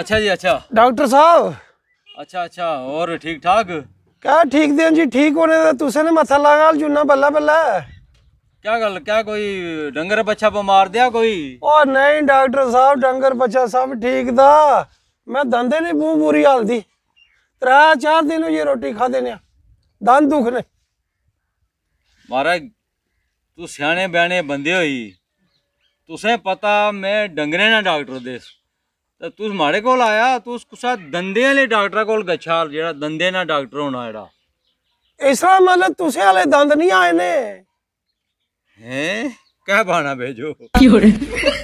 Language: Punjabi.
ਅੱਛਾ ਜੀ ਅੱਛਾ ਡਾਕਟਰ ਸਾਹਿਬ ਅੱਛਾ ਅੱਛਾ ਹੋਰ ਠੀਕ ਠਾਕ ਕਾ ਠੀਕ ਦੇ ਜੀ ਠੀਕ ਹੋਣੇ ਦਾ ਤੁਸੀਂ ਨੇ ਮੱਥਾ ਲਗਾ ਜੁਨਾ ਬੱਲਾ ਬੱਲਾ ਕੀ ਗੱਲ ਕਿਆ ਕੋਈ ਡੰਗਰ ਬੱਚਾ ਬਿਮਾਰ ਦਿਆ ਕੋਈ ਉਹ ਨਹੀਂ ਡਾਕਟਰ ਸਾਹਿਬ ਡੰਗਰ ਬੱਚਾ ਸਭ ਠੀਕ ਦਾ ਮੈਂ ਦੰਦੇ ਨੇ ਬੂ ਬੂਰੀ ਹਾਲ ਦੀ ਤਰਾ ਚਾਰ ਦਿਨ ਹੋ ਜੇ ਰੋਟੀ ਖਾਦੇ ਨੇ ਦੰਦ ਦੁਖ ਨੇ ਮਹਾਰਾਜ ਤੂੰ ਸਿਆਣੇ ਬਿਆਣੇ ਬੰਦੇ ਹੋਈ ਤੁਸੀਂ ਪਤਾ ਮੈਂ ਡੰਗਰੇ ਨਾਲ ਡਾਕਟਰ ਦੇ ਤਾਂ ਤੂੰ ਮਾੜੇ ਕੋਲ ਆਇਆ ਤੂੰ ਕੁਸਾ ਦੰਦੇ ਵਾਲੇ ਡਾਕਟਰ ਕੋਲ ਗੱਛਾ ਜਿਹੜਾ ਦੰਦੇ ਨਾਲ ਡਾਕਟਰ ਹੋਣਾ ਜਿਹੜਾ ਐਸਾ ਮਤਲਬ ਤੁਸੀਂ ਵਾਲੇ ਦੰਦ ਨਹੀਂ ਆਏ ਨੇ ਹੈ ਕਹਿ ਬਾਣਾ ਭੇਜੋ ਕੀ